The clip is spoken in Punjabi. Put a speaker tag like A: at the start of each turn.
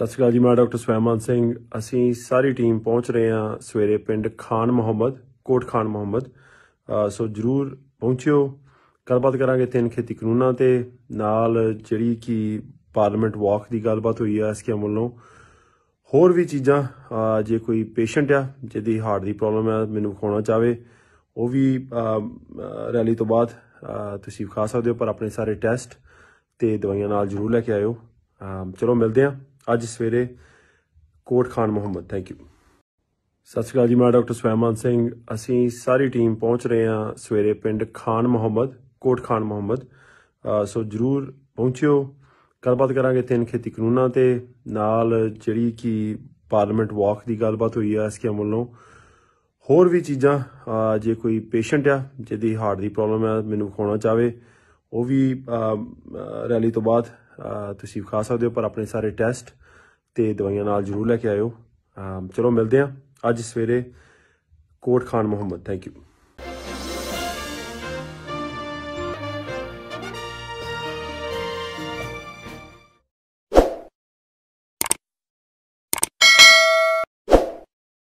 A: ਸਤਿ ਸ਼੍ਰੀ ਅਕਾਲ ਜੀ ਮੈਂ ਡਾਕਟਰ ਸਵੈਮਨ ਸਿੰਘ ਅਸੀਂ ਸਾਰੀ ਟੀਮ ਪਹੁੰਚ ਰਹੇ ਹਾਂ ਸਵੇਰੇ ਪਿੰਡ ਖਾਨ ਮੁਹੰਮਦ ਕੋਟ ਖਾਨ ਮੁਹੰਮਦ ਸੋ ਜਰੂਰ ਪਹੁੰਚਿਓ ਗੱਲਬਾਤ ਕਰਾਂਗੇ ਤਿੰਨ ਖੇਤੀ ਕਾਨੂੰਨਾਂ ਤੇ ਨਾਲ ਜਿਹੜੀ ਕਿ ਪਾਰਲੀਮੈਂਟ ਵਾਕ ਦੀ ਗੱਲਬਾਤ ਹੋਈ ਆ ਇਸ ਕੇ ਮੁੱਲੋਂ ਹੋਰ ਵੀ ਚੀਜ਼ਾਂ ਜੇ ਕੋਈ ਪੇਸ਼ੈਂਟ ਆ ਜਿਹਦੀ ਹਾਰਟ ਦੀ ਪ੍ਰੋਬਲਮ ਆ ਮੈਨੂੰ ਵਿਖਾਉਣਾ ਚਾਵੇ ਉਹ ਵੀ ਰੈਲੀ ਤੋਂ ਬਾਅਦ ਤੁਸੀਂ ਖਾ ਸਕਦੇ ਹੋ ਪਰ ਆਪਣੇ ਸਾਰੇ ਟੈਸਟ ਤੇ ਦਵਾਈਆਂ ਨਾਲ ਜਰੂਰ ਲੈ ਕੇ ਆਇਓ ਚਲੋ ਮਿਲਦੇ ਆਂ ਅੱਜ ਸਵੇਰੇ ਕੋਟ ਖਾਨ ਮੁਹੰਮਦ ਥੈਂਕ ਯੂ ਸਤਿ ਸ਼੍ਰੀ ਅਕਾਲ ਜੀ ਮੈਂ ਡਾਕਟਰ ਸਵੈਮਨ ਸਿੰਘ ਅਸੀਂ ਸਾਰੀ ਟੀਮ ਪਹੁੰਚ ਰਹੇ ਹਾਂ ਸਵੇਰੇ ਪਿੰਡ ਖਾਨ ਮੁਹੰਮਦ ਕੋਟ ਖਾਨ ਮੁਹੰਮਦ ਸੋ ਜਰੂਰ ਪਹੁੰਚਿਓ ਗੱਲਬਾਤ ਕਰਾਂਗੇ ਤਿੰਨ ਖੇਤੀ ਕਾਨੂੰਨਾਂ ਤੇ ਨਾਲ ਜਿਹੜੀ ਕੀ ਪਾਰਲੀਮੈਂਟ ਵਾਕ ਦੀ ਗੱਲਬਾਤ ਹੋਈ ਆ ਕੇ ਵੱਲੋਂ ਹੋਰ ਵੀ ਚੀਜ਼ਾਂ ਜੇ ਕੋਈ ਪੇਸ਼ੈਂਟ ਆ ਜਿਹਦੀ ਹਾਰਟ ਦੀ ਪ੍ਰੋਬਲਮ ਆ ਮੈਨੂੰ ਵਿਖਾਉਣਾ ਚਾਵੇ ਉਹ ਵੀ ਰੈਲੀ ਤੋਂ ਬਾਅਦ ਤੁਸੀਂ ਖਾ ਸਕਦੇ ਹੋ ਪਰ ਆਪਣੇ ਸਾਰੇ ਟੈਸਟ ਤੇ ਦਵਾਈਆਂ ਨਾਲ ਜ਼ਰੂਰ ਲੈ ਕੇ ਆਇਓ ਚਲੋ ਮਿਲਦੇ ਆ ਅੱਜ ਸਵੇਰੇ ਕੋਟ ਖਾਨ ਮੁਹੰਮਦ ਥੈਂਕ ਯੂ